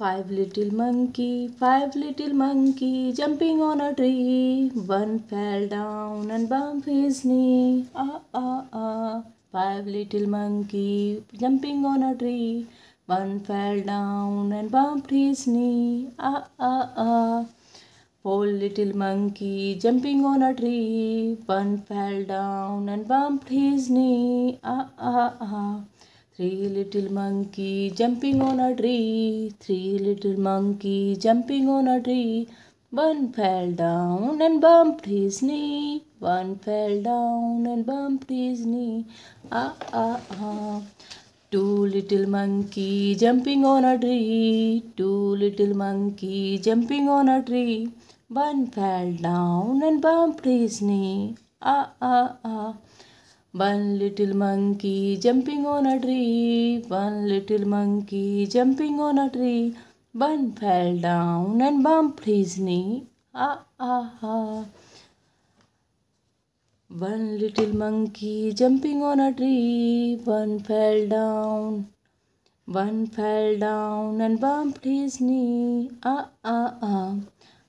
Five little monkey, five little monkey, jumping on a tree. One fell down and bumped his knee. Ah ah ah. Five little monkey, jumping on a tree. One fell down and bumped his knee. Ah ah ah. Four little monkey, jumping on a tree. One fell down and bumped his knee. Ah ah ah. Three little monkey jumping on a tree. Three little monkey jumping on a tree. One fell down and bumped his knee. One fell down and bumped his knee. Ah ah ah. Two little monkey jumping on a tree. Two little monkey jumping on a tree. One fell down and bumped his knee. Ah ah ah. One little monkey jumping on a tree, one little monkey jumping on a tree. One fell down and bumped his knee. Ah, ah, ah. One little monkey jumping on a tree, one fell down. One fell down and bumped his knee. Ah, ah, ah.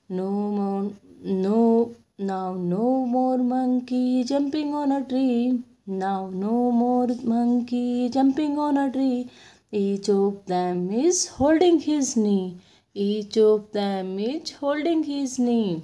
No more, no, now no more monkey jumping on a tree. Now no more monkey jumping on a tree. Each of them is holding his knee. Each of them is holding his knee.